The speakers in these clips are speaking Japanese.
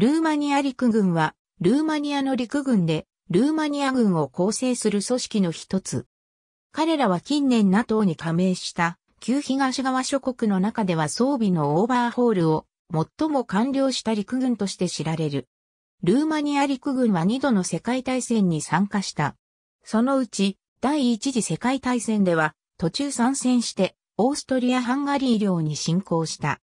ルーマニア陸軍は、ルーマニアの陸軍で、ルーマニア軍を構成する組織の一つ。彼らは近年 NATO に加盟した旧東側諸国の中では装備のオーバーホールを最も完了した陸軍として知られる。ルーマニア陸軍は二度の世界大戦に参加した。そのうち第一次世界大戦では途中参戦してオーストリア・ハンガリー領に侵攻した。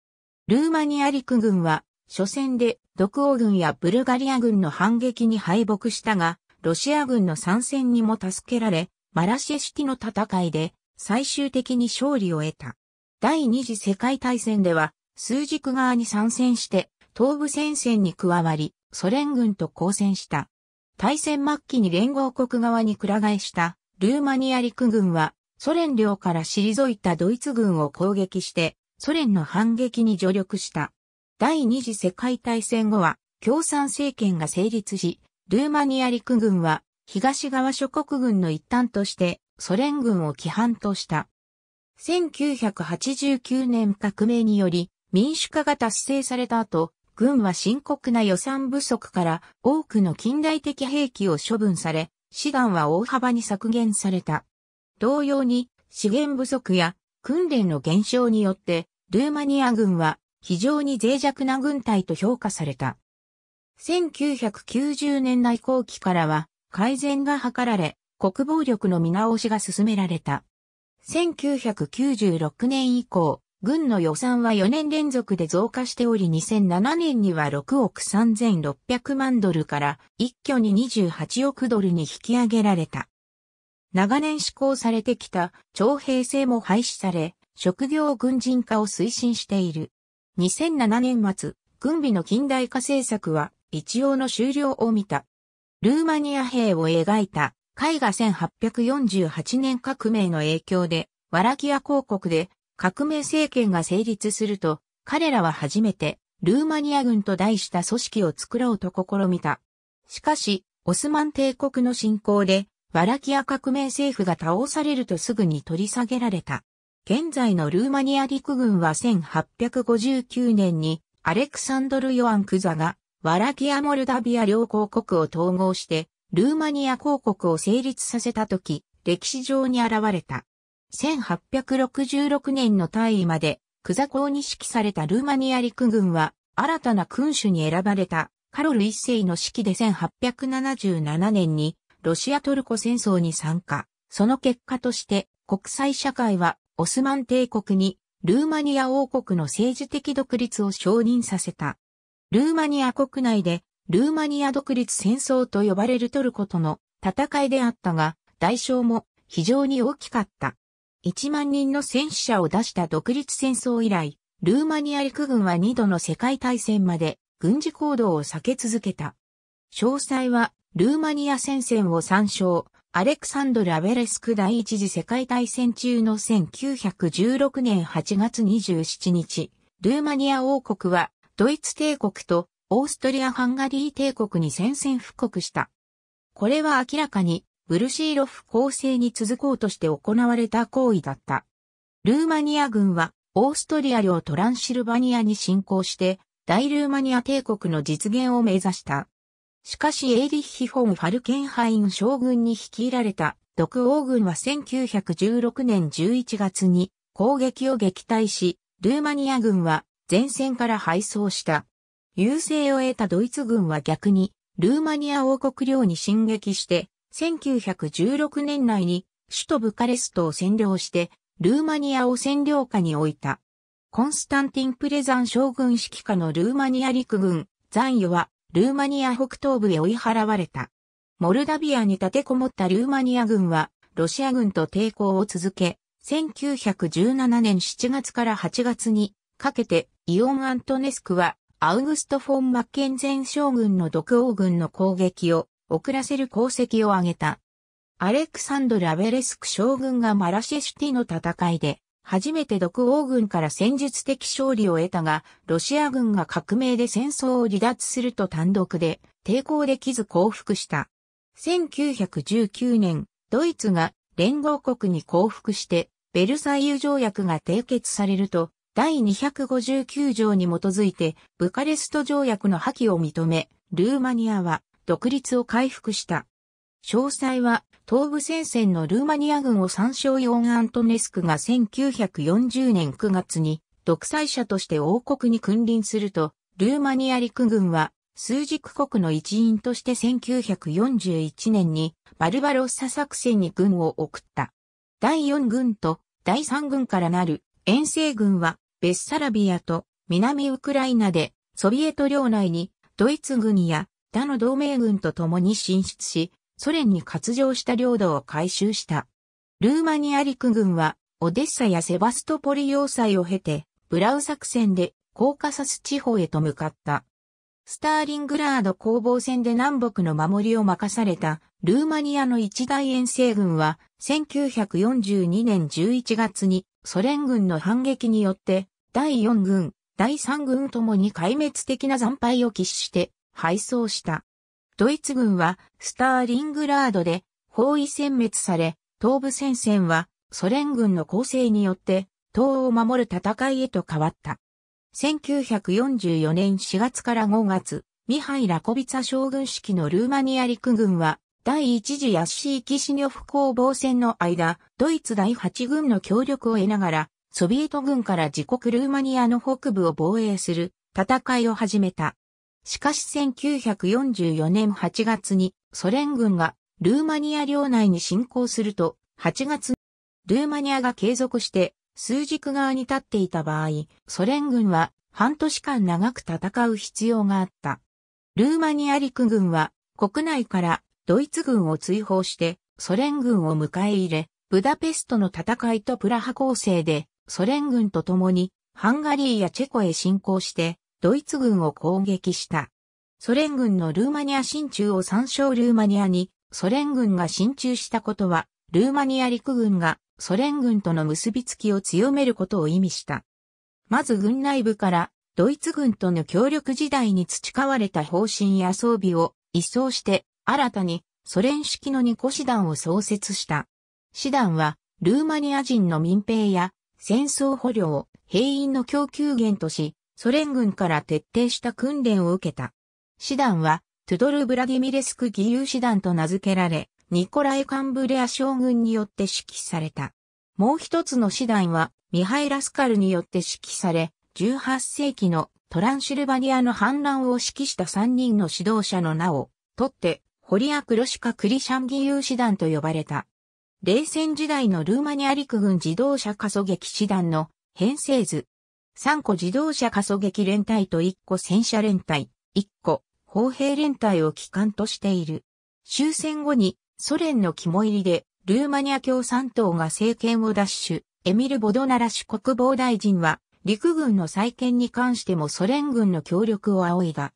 ルーマニア陸軍は初戦で独王軍やブルガリア軍の反撃に敗北したが、ロシア軍の参戦にも助けられ、マラシェシティの戦いで最終的に勝利を得た。第二次世界大戦では、数軸側に参戦して東部戦線に加わり、ソ連軍と交戦した。大戦末期に連合国側にく替えしたルーマニア陸軍はソ連領から退いたドイツ軍を攻撃してソ連の反撃に助力した。第二次世界大戦後は共産政権が成立し、ルーマニア陸軍は東側諸国軍の一端としてソ連軍を規範とした。1989年革命により民主化が達成された後、軍は深刻な予算不足から多くの近代的兵器を処分され、師願は大幅に削減された。同様に資源不足や訓練の減少によって、ルーマニア軍は非常に脆弱な軍隊と評価された。1990年代後期からは改善が図られ、国防力の見直しが進められた。1996年以降、軍の予算は4年連続で増加しており2007年には6億3600万ドルから一挙に28億ドルに引き上げられた。長年施行されてきた徴兵制も廃止され、職業軍人化を推進している。2007年末、軍備の近代化政策は一応の終了を見た。ルーマニア兵を描いた絵画1848年革命の影響で、ワラキア公国で革命政権が成立すると、彼らは初めてルーマニア軍と題した組織を作ろうと試みた。しかし、オスマン帝国の侵攻で、ワラキア革命政府が倒されるとすぐに取り下げられた。現在のルーマニア陸軍は1859年にアレクサンドル・ヨアン・クザがワラキア・モルダビア両公国を統合して、ルーマニア公国を成立させた時、歴史上に現れた。1866年の大尉まで、クザ公に指揮されたルーマニア陸軍は、新たな君主に選ばれた、カロル一世の指揮で1877年に、ロシア・トルコ戦争に参加。その結果として、国際社会はオスマン帝国にルーマニア王国の政治的独立を承認させた。ルーマニア国内でルーマニア独立戦争と呼ばれるトルコとの戦いであったが、代償も非常に大きかった。1万人の戦死者を出した独立戦争以来、ルーマニア陸軍は2度の世界大戦まで軍事行動を避け続けた。詳細はルーマニア戦線を参照。アレクサンドル・アベレスク第一次世界大戦中の1916年8月27日、ルーマニア王国はドイツ帝国とオーストリア・ハンガリー帝国に宣戦布告した。これは明らかにブルシーロフ構成に続こうとして行われた行為だった。ルーマニア軍はオーストリア領トランシルバニアに侵攻して大ルーマニア帝国の実現を目指した。しかしエーリッヒ・フォン・ファルケンハイン将軍に率いられた独王軍は1916年11月に攻撃を撃退し、ルーマニア軍は前線から敗走した。優勢を得たドイツ軍は逆に、ルーマニア王国領に進撃して、1916年内に首都ブカレストを占領して、ルーマニアを占領下に置いた。コンスタンティン・プレザン将軍指揮下のルーマニア陸軍、残余はルーマニア北東部へ追い払われた。モルダビアに立てこもったルーマニア軍は、ロシア軍と抵抗を続け、1917年7月から8月にかけて、イオン・アントネスクは、アウグスト・フォン・マッケンゼン将軍の独王軍の攻撃を遅らせる功績を挙げた。アレクサンドル・アベレスク将軍がマラシェシュティの戦いで、初めて独王軍から戦術的勝利を得たが、ロシア軍が革命で戦争を離脱すると単独で抵抗できず降伏した。1919年、ドイツが連合国に降伏して、ベルサイユ条約が締結されると、第259条に基づいて、ブカレスト条約の破棄を認め、ルーマニアは独立を回復した。詳細は東部戦線のルーマニア軍を参照ヨーン・アントネスクが1940年9月に独裁者として王国に君臨すると、ルーマニア陸軍は数軸国の一員として1941年にバルバロッサ作戦に軍を送った。第4軍と第3軍からなる遠征軍はベッサラビアと南ウクライナでソビエト領内にドイツ軍や他の同盟軍と共に進出し、ソ連に割譲した領土を回収した。ルーマニア陸軍は、オデッサやセバストポリ要塞を経て、ブラウ作戦でコーカサス地方へと向かった。スターリングラード攻防戦で南北の守りを任されたルーマニアの一大遠征軍は1942年11月にソ連軍の反撃によって第4軍、第3軍ともに壊滅的な惨敗を喫して敗走した。ドイツ軍はスターリングラードで包囲殲滅され、東部戦線はソ連軍の攻勢によって党を守る戦いへと変わった。1944年4月から5月、ミハイ・ラコビツァ将軍式のルーマニア陸軍は、第一次ヤッシー・キシニョフ攻防戦の間、ドイツ第8軍の協力を得ながら、ソビエト軍から自国ルーマニアの北部を防衛する戦いを始めた。しかし1944年8月にソ連軍がルーマニア領内に侵攻すると、8月ルーマニアが継続して数軸側に立っていた場合、ソ連軍は半年間長く戦う必要があった。ルーマニア陸軍は国内からドイツ軍を追放してソ連軍を迎え入れ、ブダペストの戦いとプラハ攻勢でソ連軍と共にハンガリーやチェコへ侵攻してドイツ軍を攻撃した。ソ連軍のルーマニア進駐を参照ルーマニアに、ソ連軍が進駐したことは、ルーマニア陸軍がソ連軍との結びつきを強めることを意味した。まず軍内部からドイツ軍との協力時代に培われた方針や装備を一掃して新たにソ連式の2個師団を創設した。師団はルーマニア人の民兵や戦争捕虜を兵員の供給源としソ連軍から徹底した訓練を受けた。師団は、トゥドル・ブラディミレスク義勇師団と名付けられ、ニコライ・カンブレア将軍によって指揮された。もう一つの師団は、ミハイ・ラスカルによって指揮され、18世紀のトランシルバニアの反乱を指揮した3人の指導者の名を、とって、ホリア・クロシカ・クリシャン義勇師団と呼ばれた。冷戦時代のルーマニア陸軍自動車加速撃師団の編成図、3個自動車加速撃連隊と1個戦車連隊、1個砲兵連隊を機関としている。終戦後にソ連の肝入りでルーマニア共産党が政権を奪取、エミル・ボドナラシュ国防大臣は陸軍の再建に関してもソ連軍の協力を仰いだ。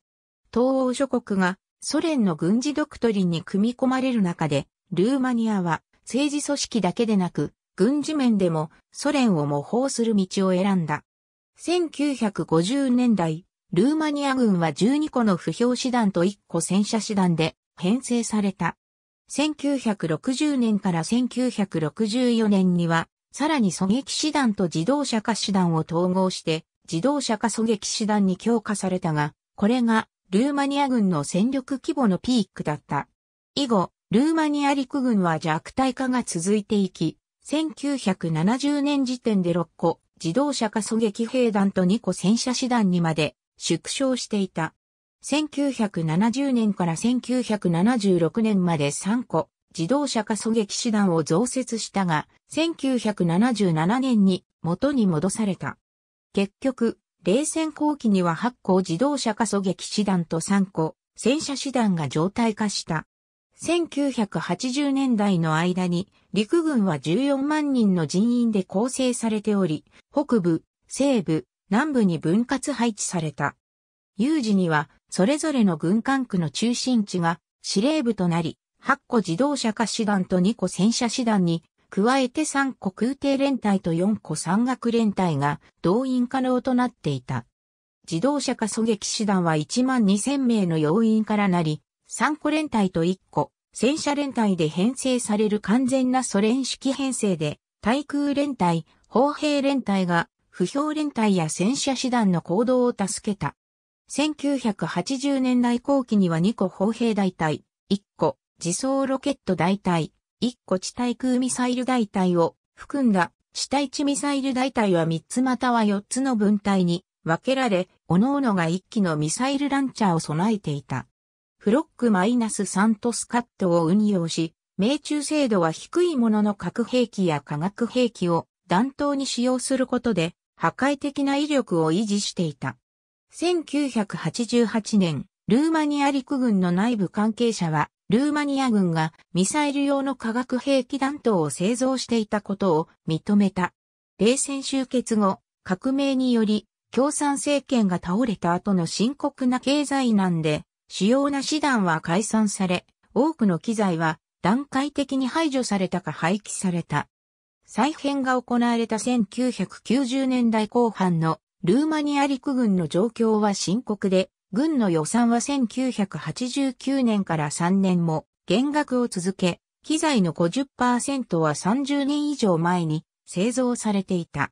東欧諸国がソ連の軍事ドクトリンに組み込まれる中で、ルーマニアは政治組織だけでなく、軍事面でもソ連を模倣する道を選んだ。1950年代、ルーマニア軍は12個の不評師団と1個戦車師団で編成された。1960年から1964年には、さらに狙撃師団と自動車化師団を統合して、自動車化狙撃師団に強化されたが、これがルーマニア軍の戦力規模のピークだった。以後、ルーマニア陸軍は弱体化が続いていき、1970年時点で6個、自動車加速撃兵団と2個戦車師団にまで縮小していた。1970年から1976年まで3個自動車加速撃師団を増設したが、1977年に元に戻された。結局、冷戦後期には8個自動車加速撃師団と3個戦車師団が常態化した。1980年代の間に陸軍は14万人の人員で構成されており、北部、西部、南部に分割配置された。有事には、それぞれの軍管区の中心地が司令部となり、8個自動車化師団と2個戦車師団に、加えて3個空挺連隊と4個山岳連隊が動員可能となっていた。自動車化狙撃師団は1万2000名の要員からなり、3個連隊と1個戦車連隊で編成される完全なソ連式編成で、対空連隊、砲兵連隊が、不評連隊や戦車師団の行動を助けた。1980年代後期には2個砲兵大隊、1個自走ロケット大隊、1個地対空ミサイル大隊を含んだ地対地ミサイル大隊は3つまたは4つの分隊に分けられ、各々が1機のミサイルランチャーを備えていた。フロックマ -3 ナスカットを運用し、命中精度は低いものの核兵器や化学兵器を弾頭に使用することで破壊的な威力を維持していた。1988年、ルーマニア陸軍の内部関係者は、ルーマニア軍がミサイル用の化学兵器弾頭を製造していたことを認めた。冷戦終結後、革命により共産政権が倒れた後の深刻な経済難で主要な師団は解散され、多くの機材は段階的に排除されたか廃棄された。再編が行われた1990年代後半のルーマニア陸軍の状況は深刻で、軍の予算は1989年から3年も減額を続け、機材の50%は30年以上前に製造されていた。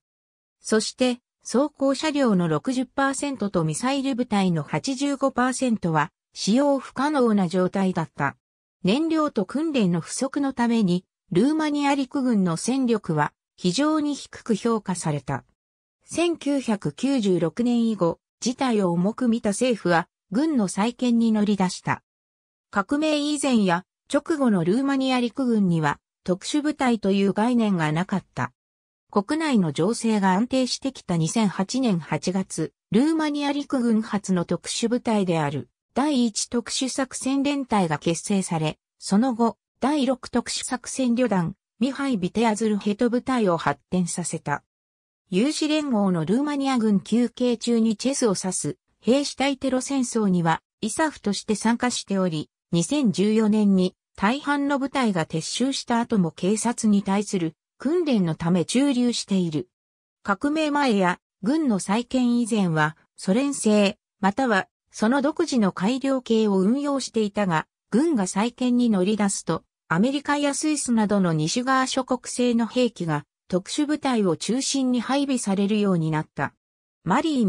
そして、装甲車両の60%とミサイル部隊の85%は使用不可能な状態だった。燃料と訓練の不足のために、ルーマニア陸軍の戦力は非常に低く評価された。1996年以後、事態を重く見た政府は、軍の再建に乗り出した。革命以前や直後のルーマニア陸軍には、特殊部隊という概念がなかった。国内の情勢が安定してきた2008年8月、ルーマニア陸軍初の特殊部隊である第1特殊作戦連隊が結成され、その後、第6特殊作戦旅団、ミハイ・ビテアズルヘト部隊を発展させた。有志連合のルーマニア軍休憩中にチェスを指す兵士対テロ戦争にはイサフとして参加しており、2014年に大半の部隊が撤収した後も警察に対する訓練のため駐留している。革命前や軍の再建以前はソ連製またはその独自の改良系を運用していたが、軍が再建に乗り出すと、アメリカやスイスなどの西側諸国製の兵器が特殊部隊を中心に配備されるようになった。マリー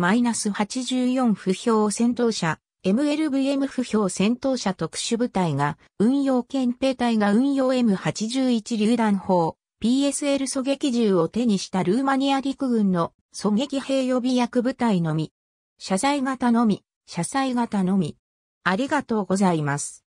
-84 不評戦闘車、MLVM 不評戦闘車特殊部隊が、運用憲兵隊が運用 M81 榴弾砲、PSL 狙撃銃を手にしたルーマニア陸軍の狙撃兵予備役部隊のみ、謝罪型のみ、車載型のみ。ありがとうございます。